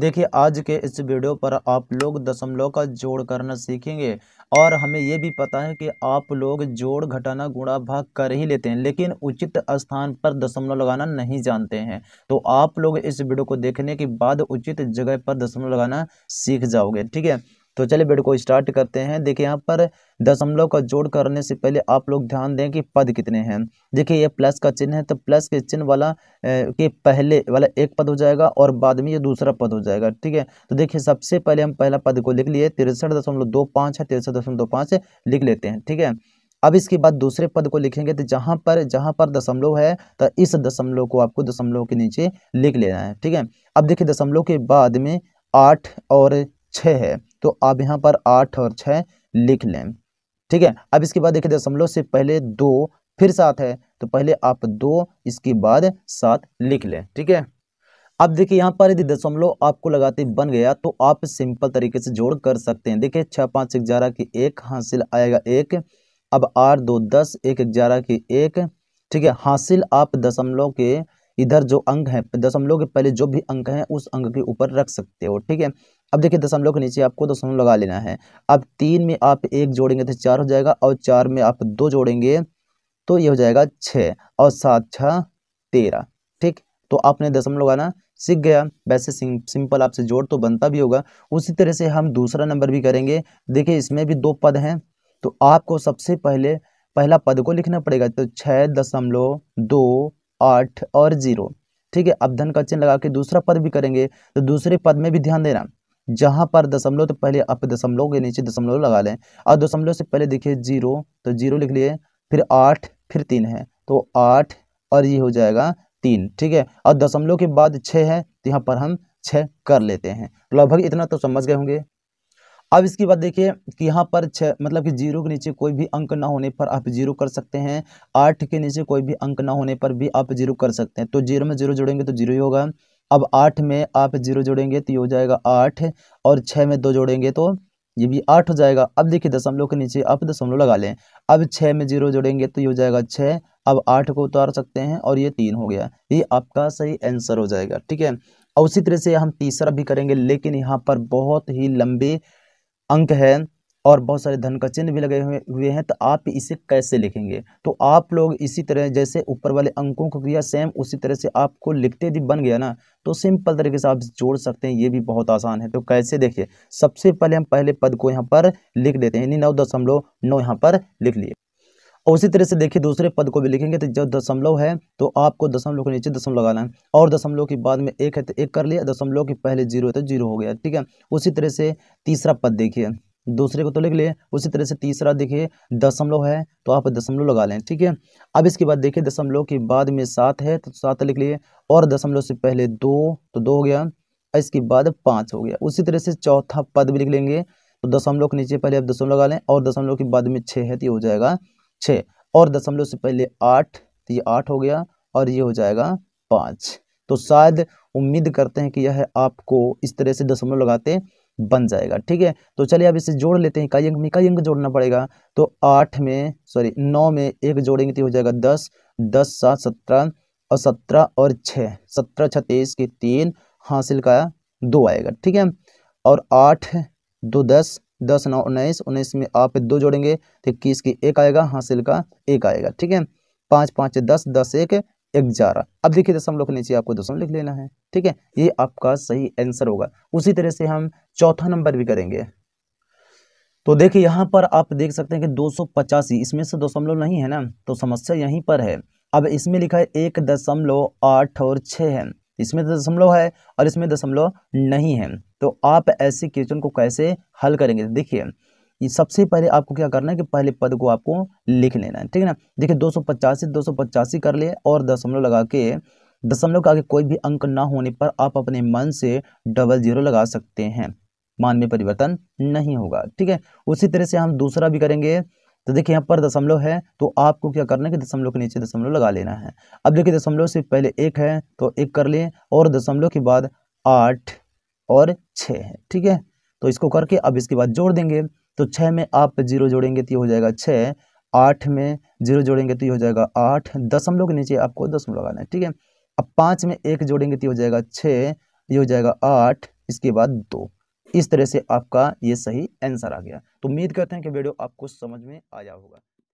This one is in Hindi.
देखिए आज के इस वीडियो पर आप लोग दशमलव का जोड़ करना सीखेंगे और हमें ये भी पता है कि आप लोग जोड़ घटाना गुणा भाग कर ही लेते हैं लेकिन उचित स्थान पर दशमलव लगाना नहीं जानते हैं तो आप लोग इस वीडियो को देखने के बाद उचित जगह पर दशमलव लगाना सीख जाओगे ठीक है तो चलिए बेड को स्टार्ट करते हैं देखिए यहाँ पर दशमलव का जोड़ करने से पहले आप लोग ध्यान दें कि पद कितने हैं देखिए ये प्लस का चिन्ह है तो प्लस के चिन्ह वाला के पहले वाला एक पद हो जाएगा और बाद में ये दूसरा पद हो जाएगा ठीक है तो देखिए सबसे पहले हम पहला पद को लिख लिए तिरसठ दशमलव दो पाँच है तिरसठ दशमलव दो पाँच लिख लेते हैं ठीक है अब इसके बाद दूसरे पद को लिखेंगे तो जहाँ पर जहाँ पर दशमलव है तो इस दशमलव को आपको दशमलव के नीचे लिख लेना है ठीक है अब देखिए दशमलव के बाद में आठ और छः है तो आप यहाँ पर आठ और छः लिख लें ठीक है अब इसके बाद देखिए दशमलव से पहले दो फिर सात है तो पहले आप दो इसके बाद सात लिख लें ठीक है अब देखिए यहाँ पर यदि दशमलव आपको लगाते बन गया तो आप सिंपल तरीके से जोड़ कर सकते हैं देखिए छः पाँच एक ग्यारह की एक हासिल आएगा एक अब आठ दो दस एक ग्यारह की एक ठीक है हासिल आप दशमलव के इधर जो अंक है दशमलव के पहले जो भी अंक है उस अंक के ऊपर रख सकते हो ठीक है अब देखिए दशमलव के नीचे आपको दशमलव लगा लेना है अब तीन में आप एक जोड़ेंगे तो चार हो जाएगा और चार में आप दो जोड़ेंगे तो ये हो जाएगा छः और सात छः तेरह ठीक तो आपने दशमलव लगाना सीख गया वैसे सिंपल आपसे जोड़ तो बनता भी होगा उसी तरह से हम दूसरा नंबर भी करेंगे देखिए इसमें भी दो पद हैं तो आपको सबसे पहले पहला पद को लिखना पड़ेगा तो छः दशमलव दो आठ और जीरो ठीक है अब धन का चिन्ह लगा के दूसरा पद भी करेंगे तो दूसरे पद में भी ध्यान देना जहां पर दशमलव तो पहले आप दशमलव के नीचे दशमलव लगा लें और दशमलव से पहले देखिए जीरो तो जीरो लिख लिए फिर आठ फिर तीन है तो आठ और ये हो जाएगा तीन ठीक है और दशमलव के बाद छः है तो यहाँ पर हम छः कर लेते हैं तो लगभग इतना तो समझ गए होंगे अब इसके बाद देखिए कि यहाँ पर छः मतलब कि जीरो के नीचे कोई भी अंक ना होने पर आप जीरो कर सकते हैं आठ के नीचे कोई भी अंक ना होने पर भी आप जीरो कर सकते हैं तो जीरो में जीरो जोड़ेंगे तो जीरो ही होगा अब आठ में आप जीरो जोड़ेंगे तो ये हो जाएगा आठ और छः में दो जोड़ेंगे तो ये भी आठ हो जाएगा अब देखिए दशमलव के नीचे आप दशमलव लगा लें अब छः में जीरो जोड़ेंगे तो ये हो जाएगा छः अब आठ को उतार सकते हैं और ये तीन हो गया ये आपका सही आंसर हो जाएगा ठीक है और उसी तरह से हम तीसरा भी करेंगे लेकिन यहाँ पर बहुत ही लंबे अंक है और बहुत सारे धन का चिन्ह भी लगे हुए हुए हैं तो आप इसे कैसे लिखेंगे तो आप लोग इसी तरह जैसे ऊपर वाले अंकों को किया सेम उसी तरह से आपको लिखते यदि बन गया ना तो सिंपल तरीके से आप जोड़ सकते हैं ये भी बहुत आसान है तो कैसे देखिए सबसे पहले हम पहले पद को यहाँ पर लिख देते हैं यानी नौ दशमलव नौ यहाँ पर लिख लिए और उसी तरह से देखिए दूसरे पद को भी लिखेंगे तो जब दशमलव है तो आपको दशमलव के नीचे दशमलव लगाना है और दशमलव के बाद में एक है तो एक कर लिया दशमलव के पहले जीरो है तो जीरो हो गया ठीक है उसी तरह से तीसरा पद देखिए दूसरे को तो लिख लिए उसी तरह से तीसरा देखिए दशमलव है तो आप दशमलव लगा लें ठीक है अब इसके बाद देखिए दशमलव के बाद में सात है तो सात लिख लिए और दशमलव से पहले दो तो दो हो गया इसके बाद पाँच हो गया उसी तरह से चौथा पद भी लिख लेंगे तो दशमलव के नीचे पहले आप दशमलव लगा लें और दशमलव के बाद में छः है तो हो जाएगा छः और दशमलव से पहले आठ तो ये आठ हो गया और ये हो जाएगा पाँच तो शायद उम्मीद करते हैं कि यह है आपको इस तरह से दशमलव लगाते बन जाएगा ठीक है तो चलिए अब इसे जोड़ लेते हैं इकाई अंक में इकाई अंक जोड़ना पड़ेगा तो आठ में सॉरी नौ में एक जोड़ेंगे तो हो जाएगा दस दस सात सत्रह और सत्रह और छः सत्रह छत्तीस के तीन हासिल का दो आएगा ठीक है और आठ दो दस दस नौ उन्नीस उन्नीस में आप दो जोड़ेंगे तो इक्कीस की एक आएगा हासिल का एक आएगा ठीक है पाँच पाँच दस दस एक एक ग्यारह अब देखिए दशमलव तो के नीचे आपको दशमलव लिख लेना है ठीक है ये आपका सही आंसर होगा उसी तरह से हम चौथा नंबर भी करेंगे तो देखिए यहाँ पर आप देख सकते हैं कि दो इसमें से दशमलव नहीं है ना तो समस्या यहीं पर है अब इसमें लिखा है एक दशमलव आठ और छः है इसमें तो दशमलव है और इसमें दशमलव नहीं है तो आप ऐसे क्वेश्चन को कैसे हल करेंगे देखिए सबसे पहले आपको क्या करना है कि पहले पद को आपको लिख लेना है ठीक है ना देखिए दो सौ पचासी दो सौ पचासी कर ले और दशमलव लगा के दशमलव का आगे कोई भी अंक ना होने पर आप अपने मन से डबल जीरो लगा सकते हैं मान में परिवर्तन नहीं होगा ठीक है उसी तरह से हम दूसरा भी करेंगे तो देखिए यहाँ पर दशमलव है तो आपको क्या करना है कि दशमलव के नीचे दशमलव लगा लेना है अब देखिए दशमलव से पहले एक है तो एक कर लें और दशमलव के बाद आठ और छः है ठीक है तो इसको करके अब इसके बाद जोड़ देंगे तो छः में आप जीरो जोड़ेंगे तो ये हो जाएगा छः आठ में जीरो जोड़ेंगे तो ये हो जाएगा आठ दशमलव के नीचे आपको दशमलव लगाना है ठीक है अब पाँच में एक जोड़ेंगे तो ये हो जाएगा छः ये हो जाएगा आठ इसके बाद दो इस तरह से आपका ये सही आंसर आ गया तो उम्मीद करते हैं कि वीडियो आपको समझ में आया होगा